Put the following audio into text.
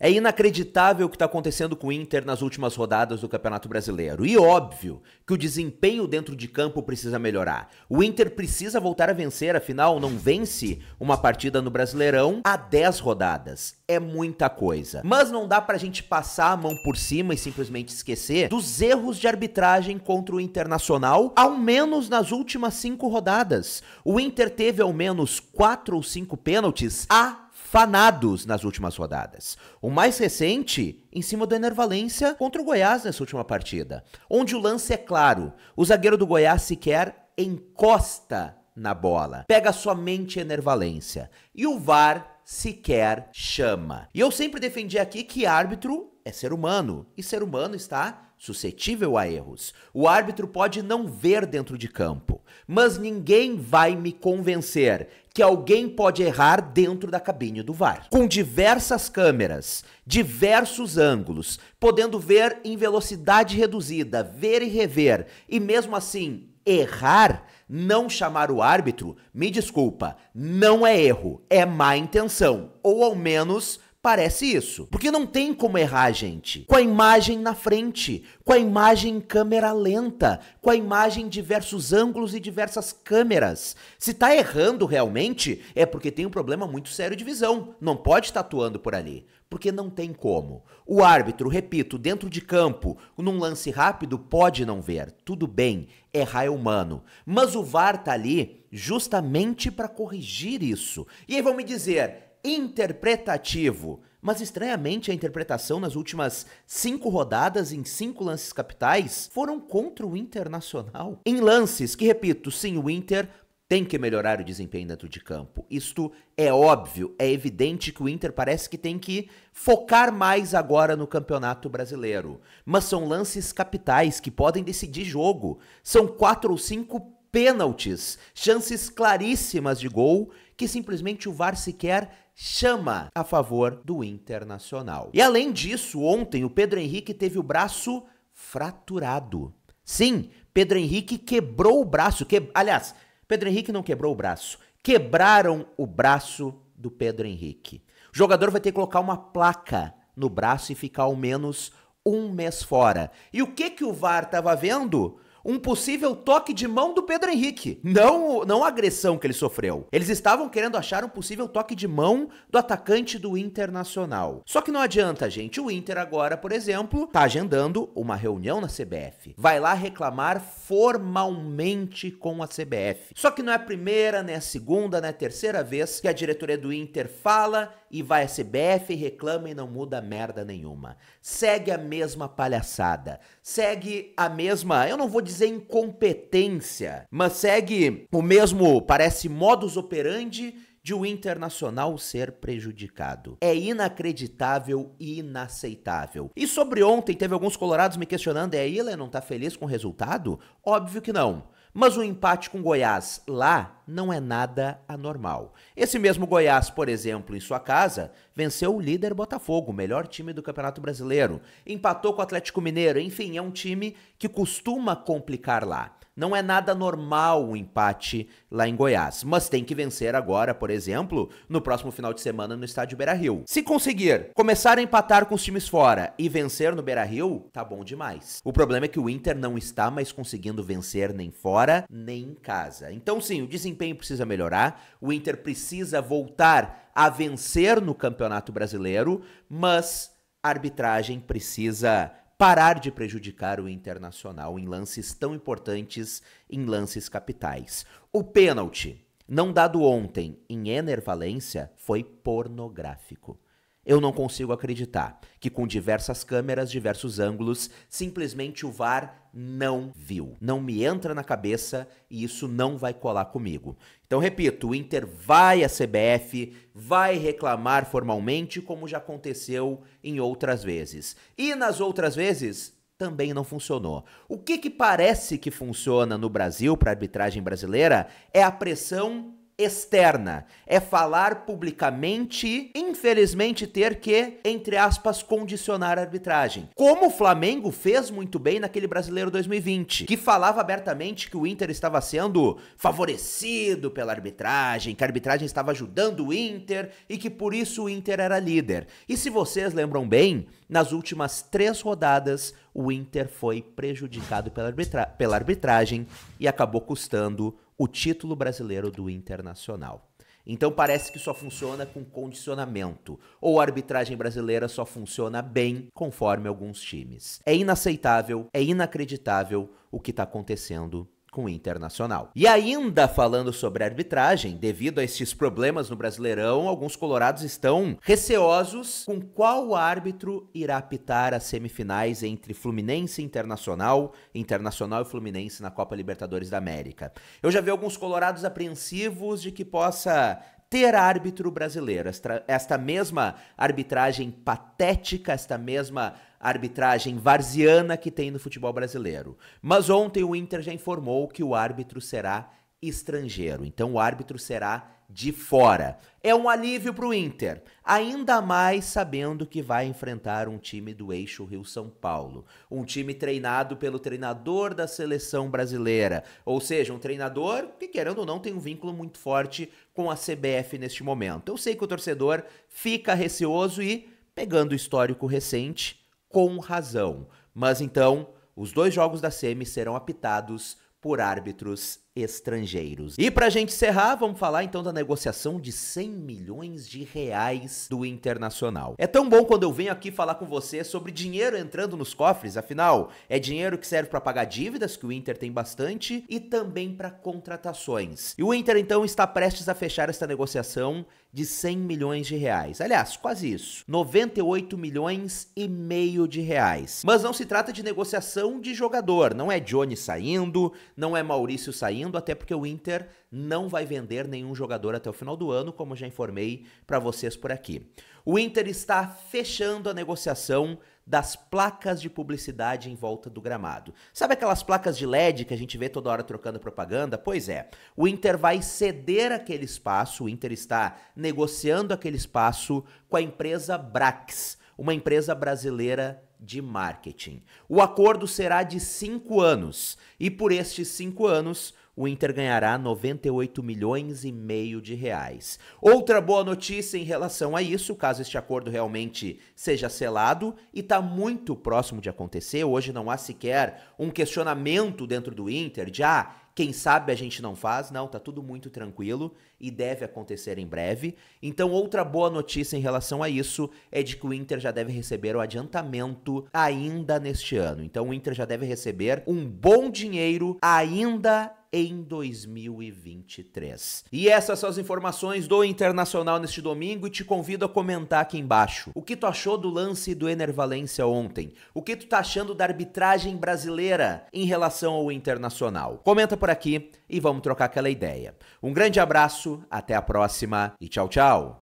É inacreditável o que está acontecendo com o Inter nas últimas rodadas do Campeonato Brasileiro. E óbvio que o desempenho dentro de campo precisa melhorar. O Inter precisa voltar a vencer, afinal, não vence uma partida no Brasileirão há 10 rodadas. É muita coisa. Mas não dá pra gente passar a mão por cima e simplesmente esquecer dos erros de arbitragem contra o Internacional, ao menos nas últimas 5 rodadas. O Inter teve ao menos 4 ou 5 pênaltis a fanados nas últimas rodadas. O mais recente, em cima do Enervalência contra o Goiás nessa última partida, onde o lance é claro, o zagueiro do Goiás sequer encosta na bola, pega somente Enervalência. E o VAR sequer chama. E eu sempre defendi aqui que árbitro é ser humano, e ser humano está suscetível a erros. O árbitro pode não ver dentro de campo, mas ninguém vai me convencer que alguém pode errar dentro da cabine do VAR. Com diversas câmeras, diversos ângulos, podendo ver em velocidade reduzida, ver e rever, e mesmo assim errar, não chamar o árbitro, me desculpa, não é erro, é má intenção, ou ao menos Parece isso. Porque não tem como errar, gente. Com a imagem na frente, com a imagem em câmera lenta, com a imagem em diversos ângulos e diversas câmeras. Se tá errando realmente, é porque tem um problema muito sério de visão. Não pode estar tá atuando por ali. Porque não tem como. O árbitro, repito, dentro de campo, num lance rápido, pode não ver. Tudo bem, errar é humano. Mas o VAR tá ali justamente para corrigir isso. E aí vão me dizer, interpretativo. Mas estranhamente, a interpretação nas últimas cinco rodadas em cinco lances capitais foram contra o Internacional. Em lances que, repito, sim, o Inter tem que melhorar o desempenho dentro de campo. Isto é óbvio, é evidente que o Inter parece que tem que focar mais agora no Campeonato Brasileiro. Mas são lances capitais que podem decidir jogo. São quatro ou cinco pênaltis, chances claríssimas de gol que simplesmente o VAR sequer chama a favor do Internacional. E além disso, ontem o Pedro Henrique teve o braço fraturado. Sim, Pedro Henrique quebrou o braço. Que... Aliás, Pedro Henrique não quebrou o braço. Quebraram o braço do Pedro Henrique. O jogador vai ter que colocar uma placa no braço e ficar ao menos um mês fora. E o que, que o VAR estava vendo? um possível toque de mão do Pedro Henrique, não, não a agressão que ele sofreu. Eles estavam querendo achar um possível toque de mão do atacante do Internacional. Só que não adianta, gente. O Inter agora, por exemplo, tá agendando uma reunião na CBF. Vai lá reclamar formalmente com a CBF. Só que não é a primeira, nem a segunda, nem a terceira vez que a diretoria do Inter fala e vai à CBF, e reclama e não muda merda nenhuma. Segue a mesma palhaçada. Segue a mesma, eu não vou dizer em competência, mas segue o mesmo, parece, modus operandi de o internacional ser prejudicado. É inacreditável e inaceitável. E sobre ontem, teve alguns colorados me questionando: é, Ilha não tá feliz com o resultado? Óbvio que não. Mas o um empate com Goiás lá não é nada anormal. Esse mesmo Goiás, por exemplo, em sua casa, venceu o líder Botafogo, o melhor time do Campeonato Brasileiro, empatou com o Atlético Mineiro, enfim, é um time que costuma complicar lá. Não é nada normal o empate lá em Goiás, mas tem que vencer agora, por exemplo, no próximo final de semana no estádio Beira-Rio. Se conseguir começar a empatar com os times fora e vencer no Beira-Rio, tá bom demais. O problema é que o Inter não está mais conseguindo vencer nem fora, nem em casa. Então sim, o desempenho precisa melhorar, o Inter precisa voltar a vencer no Campeonato Brasileiro, mas a arbitragem precisa parar de prejudicar o Internacional em lances tão importantes, em lances capitais. O pênalti, não dado ontem em Enervalência, foi pornográfico. Eu não consigo acreditar que, com diversas câmeras, diversos ângulos, simplesmente o VAR não viu. Não me entra na cabeça e isso não vai colar comigo. Então, repito: o Inter vai à CBF, vai reclamar formalmente, como já aconteceu em outras vezes. E nas outras vezes, também não funcionou. O que, que parece que funciona no Brasil para a arbitragem brasileira é a pressão externa. É falar publicamente, infelizmente ter que, entre aspas, condicionar a arbitragem. Como o Flamengo fez muito bem naquele Brasileiro 2020, que falava abertamente que o Inter estava sendo favorecido pela arbitragem, que a arbitragem estava ajudando o Inter e que por isso o Inter era líder. E se vocês lembram bem, nas últimas três rodadas o Inter foi prejudicado pela, arbitra pela arbitragem e acabou custando o título brasileiro do Internacional. Então parece que só funciona com condicionamento, ou a arbitragem brasileira só funciona bem conforme alguns times. É inaceitável, é inacreditável o que está acontecendo com o Internacional. E ainda falando sobre arbitragem, devido a estes problemas no Brasileirão, alguns colorados estão receosos com qual árbitro irá apitar as semifinais entre Fluminense e Internacional, Internacional e Fluminense na Copa Libertadores da América. Eu já vi alguns colorados apreensivos de que possa ter árbitro brasileiro, esta, esta mesma arbitragem patética, esta mesma arbitragem varziana que tem no futebol brasileiro. Mas ontem o Inter já informou que o árbitro será estrangeiro, então o árbitro será de fora. É um alívio para o Inter, ainda mais sabendo que vai enfrentar um time do eixo Rio-São Paulo, um time treinado pelo treinador da seleção brasileira, ou seja, um treinador que, querendo ou não, tem um vínculo muito forte com a CBF neste momento. Eu sei que o torcedor fica receoso e, pegando o histórico recente, com razão. Mas então, os dois jogos da SEMI serão apitados por árbitros estrangeiros. E pra gente encerrar, vamos falar então da negociação de 100 milhões de reais do Internacional. É tão bom quando eu venho aqui falar com você sobre dinheiro entrando nos cofres, afinal, é dinheiro que serve para pagar dívidas, que o Inter tem bastante, e também para contratações. E o Inter então está prestes a fechar esta negociação de 100 milhões de reais. Aliás, quase isso, 98 milhões e meio de reais. Mas não se trata de negociação de jogador, não é Johnny saindo, não é Maurício saindo, até porque o Inter não vai vender nenhum jogador até o final do ano, como já informei para vocês por aqui. O Inter está fechando a negociação das placas de publicidade em volta do gramado. Sabe aquelas placas de LED que a gente vê toda hora trocando propaganda? Pois é, o Inter vai ceder aquele espaço, o Inter está negociando aquele espaço com a empresa Brax, uma empresa brasileira de marketing. O acordo será de cinco anos e por estes cinco anos o Inter ganhará 98 milhões e meio de reais. Outra boa notícia em relação a isso, caso este acordo realmente seja selado e está muito próximo de acontecer, hoje não há sequer um questionamento dentro do Inter de ah, quem sabe a gente não faz, não, tá tudo muito tranquilo e deve acontecer em breve. Então, outra boa notícia em relação a isso é de que o Inter já deve receber o adiantamento ainda neste ano. Então, o Inter já deve receber um bom dinheiro ainda em 2023. E essas são as informações do Internacional neste domingo e te convido a comentar aqui embaixo. O que tu achou do lance do Enervalência ontem? O que tu tá achando da arbitragem brasileira em relação ao Internacional? Comenta por aqui e vamos trocar aquela ideia. Um grande abraço, até a próxima e tchau, tchau!